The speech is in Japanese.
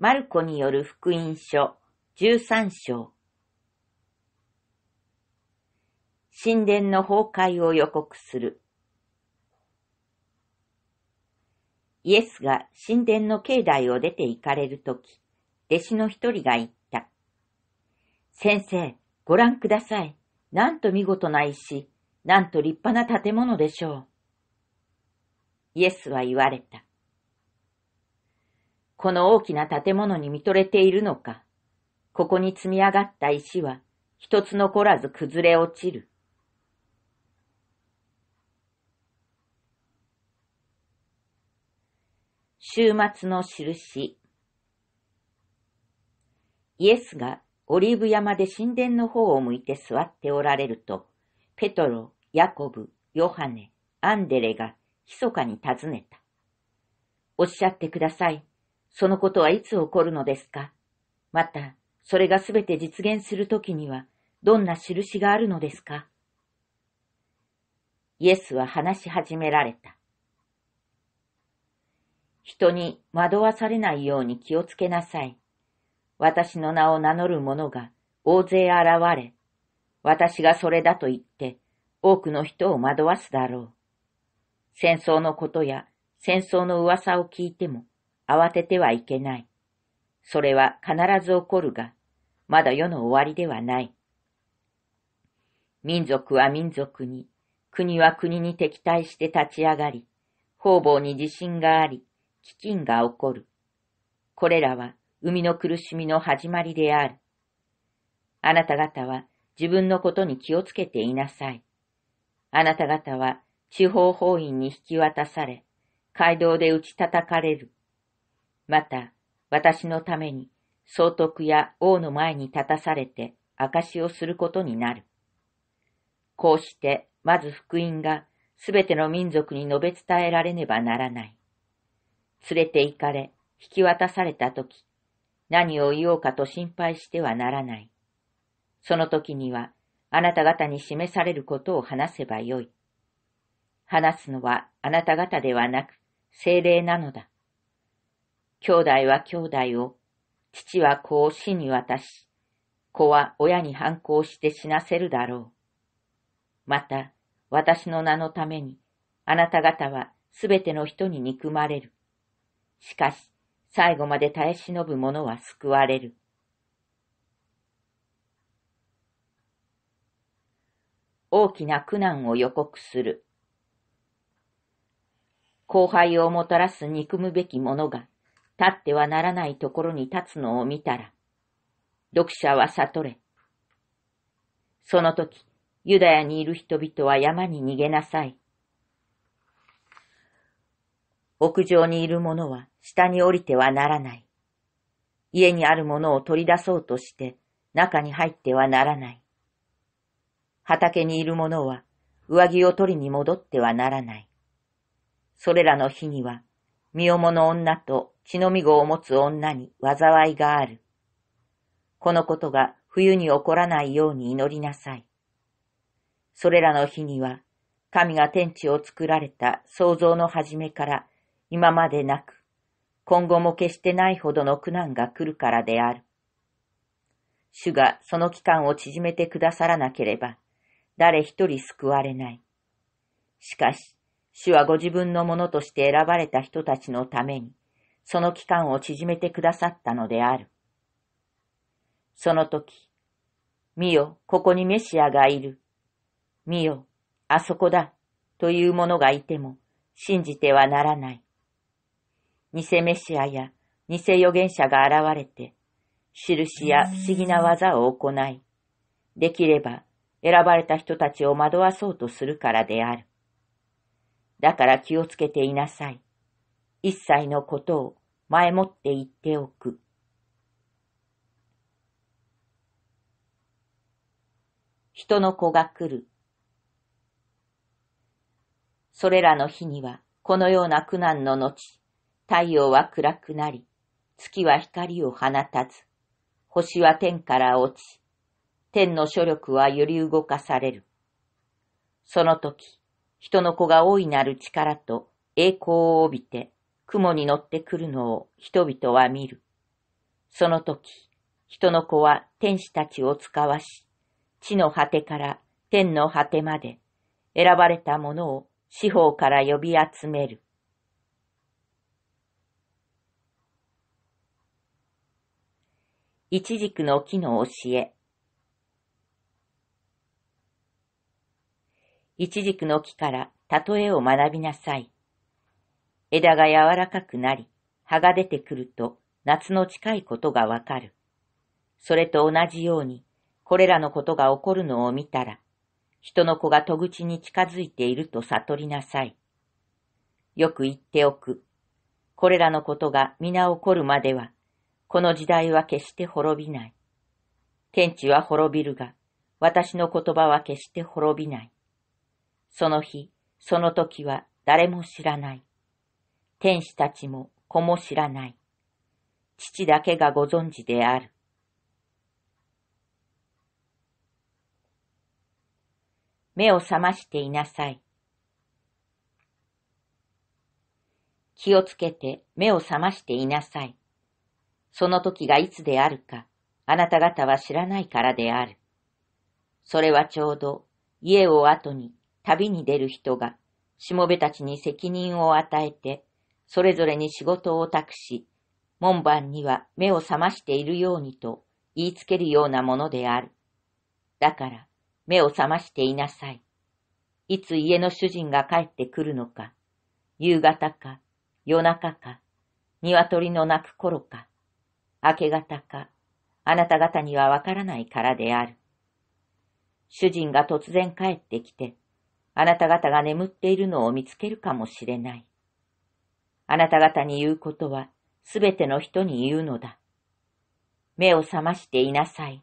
マルコによる福音書十三章。神殿の崩壊を予告する。イエスが神殿の境内を出て行かれるとき、弟子の一人が言った。先生、ご覧ください。なんと見事な石、なんと立派な建物でしょう。イエスは言われた。この大きな建物に見とれているのか。ここに積み上がった石は一つ残らず崩れ落ちる。週末の印。イエスがオリーブ山で神殿の方を向いて座っておられると、ペトロ、ヤコブ、ヨハネ、アンデレが密かに尋ねた。おっしゃってください。そのことはいつ起こるのですかまた、それがすべて実現するときには、どんな印があるのですかイエスは話し始められた。人に惑わされないように気をつけなさい。私の名を名乗る者が大勢現れ、私がそれだと言って多くの人を惑わすだろう。戦争のことや戦争の噂を聞いても、慌ててはいけない。それは必ず起こるが、まだ世の終わりではない。民族は民族に、国は国に敵対して立ち上がり、方々に自信があり、飢饉が起こる。これらは生みの苦しみの始まりである。あなた方は自分のことに気をつけていなさい。あなた方は地方法院に引き渡され、街道で打ち叩かれる。また、私のために総督や王の前に立たされて証をすることになる。こうして、まず福音がすべての民族に述べ伝えられねばならない。連れて行かれ、引き渡されたとき、何を言おうかと心配してはならない。その時には、あなた方に示されることを話せばよい。話すのはあなた方ではなく、精霊なのだ。兄弟は兄弟を、父は子を死に渡し、子は親に反抗して死なせるだろう。また、私の名のために、あなた方はすべての人に憎まれる。しかし、最後まで耐え忍ぶ者は救われる。大きな苦難を予告する。後輩をもたらす憎むべき者が、立ってはならないところに立つのを見たら、読者は悟れ。その時、ユダヤにいる人々は山に逃げなさい。屋上にいる者は下に降りてはならない。家にあるものを取り出そうとして中に入ってはならない。畑にいる者は上着を取りに戻ってはならない。それらの日には身重の女と血のみごを持つ女に災いがある。このことが冬に起こらないように祈りなさい。それらの日には、神が天地を作られた創造の始めから今までなく、今後も決してないほどの苦難が来るからである。主がその期間を縮めてくださらなければ、誰一人救われない。しかし、主はご自分のものとして選ばれた人たちのために、その期間を縮めてくださったのである。その時、見よ、ここにメシアがいる。見よ、あそこだ、というものがいても、信じてはならない。偽メシアや偽預言者が現れて、印や不思議な技を行い、できれば選ばれた人たちを惑わそうとするからである。だから気をつけていなさい。一切のことを前もって言っておく。人の子が来る。それらの日には、このような苦難の後、太陽は暗くなり、月は光を放たず、星は天から落ち、天の諸力は揺り動かされる。その時、人の子が大いなる力と栄光を帯びて雲に乗ってくるのを人々は見る。その時、人の子は天使たちを使わし、地の果てから天の果てまで選ばれたものを四方から呼び集める。一軸の木の教え。一軸の木から例えを学びなさい。枝が柔らかくなり、葉が出てくると夏の近いことがわかる。それと同じように、これらのことが起こるのを見たら、人の子が戸口に近づいていると悟りなさい。よく言っておく。これらのことが皆起こるまでは、この時代は決して滅びない。天地は滅びるが、私の言葉は決して滅びない。その日、その時は誰も知らない。天使たちも子も知らない。父だけがご存知である。目を覚ましていなさい。気をつけて目を覚ましていなさい。その時がいつであるか、あなた方は知らないからである。それはちょうど家を後に旅に出る人が、しもべたちに責任を与えて、それぞれに仕事を託し、門番には目を覚ましているようにと言いつけるようなものである。だから、目を覚ましていなさい。いつ家の主人が帰ってくるのか、夕方か、夜中か、鶏の鳴く頃か、明け方か、あなた方にはわからないからである。主人が突然帰ってきて、あなた方が眠っているのを見つけるかもしれない。あなた方に言うことはすべての人に言うのだ。目を覚ましていなさい。